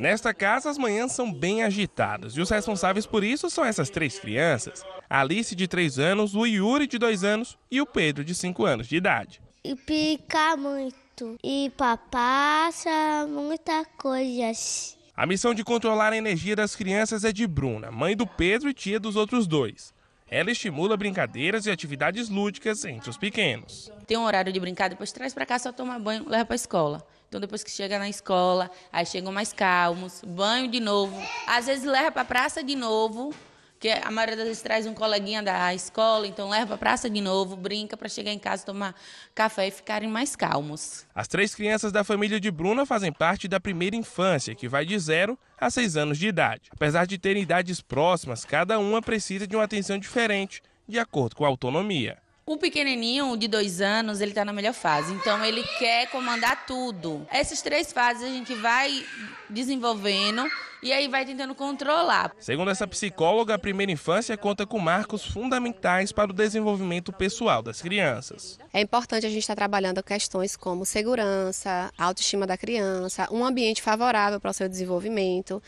Nesta casa, as manhãs são bem agitadas e os responsáveis por isso são essas três crianças: a Alice, de 3 anos, o Yuri, de 2 anos e o Pedro, de 5 anos de idade. E pica muito, e papassa muita coisa. A missão de controlar a energia das crianças é de Bruna, mãe do Pedro e tia dos outros dois. Ela estimula brincadeiras e atividades lúdicas entre os pequenos. Tem um horário de brincar, depois traz para cá, só toma banho, leva para escola. Então, depois que chega na escola, aí chegam mais calmos, banho de novo. Às vezes leva para a praça de novo, que a maioria das vezes traz um coleguinha da escola, então leva para a praça de novo, brinca para chegar em casa, tomar café e ficarem mais calmos. As três crianças da família de Bruna fazem parte da primeira infância, que vai de zero a seis anos de idade. Apesar de terem idades próximas, cada uma precisa de uma atenção diferente, de acordo com a autonomia. O pequenininho de dois anos, ele tá na melhor fase. Então, ele quer comandar tudo. Essas três fases a gente vai desenvolvendo e aí vai tentando controlar. Segundo essa psicóloga, a primeira infância conta com marcos fundamentais para o desenvolvimento pessoal das crianças. É importante a gente estar trabalhando questões como segurança, autoestima da criança, um ambiente favorável para o seu desenvolvimento,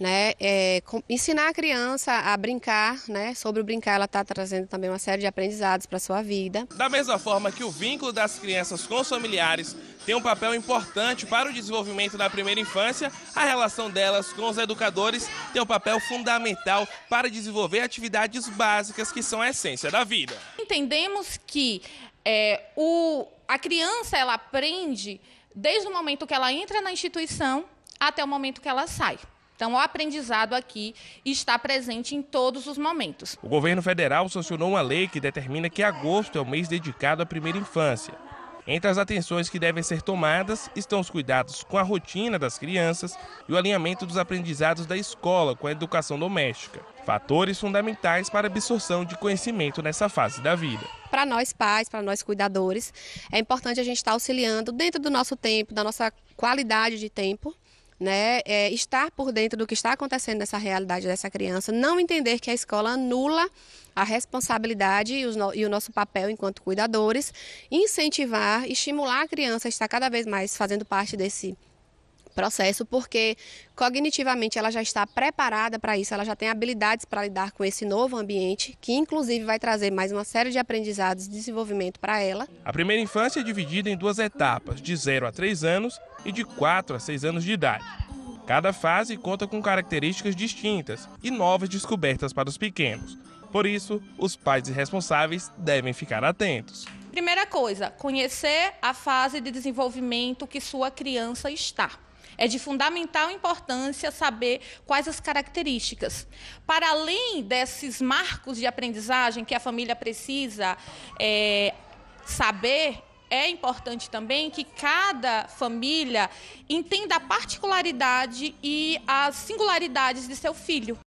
né? É, ensinar a criança a brincar, né? Sobre o brincar, ela está trazendo também uma série de aprendizados para sua vida. Da mesma forma que o vínculo das crianças com os familiares tem um papel importante para o desenvolvimento da primeira infância, a relação delas com os educadores tem um papel fundamental para desenvolver atividades básicas que são a essência da vida. Entendemos que é, o, a criança ela aprende desde o momento que ela entra na instituição até o momento que ela sai. Então, o aprendizado aqui está presente em todos os momentos. O governo federal sancionou uma lei que determina que agosto é o mês dedicado à primeira infância. Entre as atenções que devem ser tomadas estão os cuidados com a rotina das crianças e o alinhamento dos aprendizados da escola com a educação doméstica, fatores fundamentais para a absorção de conhecimento nessa fase da vida. Para nós pais, para nós cuidadores, é importante a gente estar auxiliando dentro do nosso tempo, da nossa qualidade de tempo, né, é, estar por dentro do que está acontecendo nessa realidade dessa criança, não entender que a escola anula a responsabilidade e, no, e o nosso papel enquanto cuidadores, incentivar, estimular a criança a estar cada vez mais fazendo parte desse processo, porque cognitivamente ela já está preparada para isso, ela já tem habilidades para lidar com esse novo ambiente, que inclusive vai trazer mais uma série de aprendizados e desenvolvimento para ela. A primeira infância é dividida em duas etapas, de 0 a 3 anos e de 4 a 6 anos de idade. Cada fase conta com características distintas e novas descobertas para os pequenos. Por isso, os pais e responsáveis devem ficar atentos. Primeira coisa, conhecer a fase de desenvolvimento que sua criança está é de fundamental importância saber quais as características. Para além desses marcos de aprendizagem que a família precisa é, saber, é importante também que cada família entenda a particularidade e as singularidades de seu filho.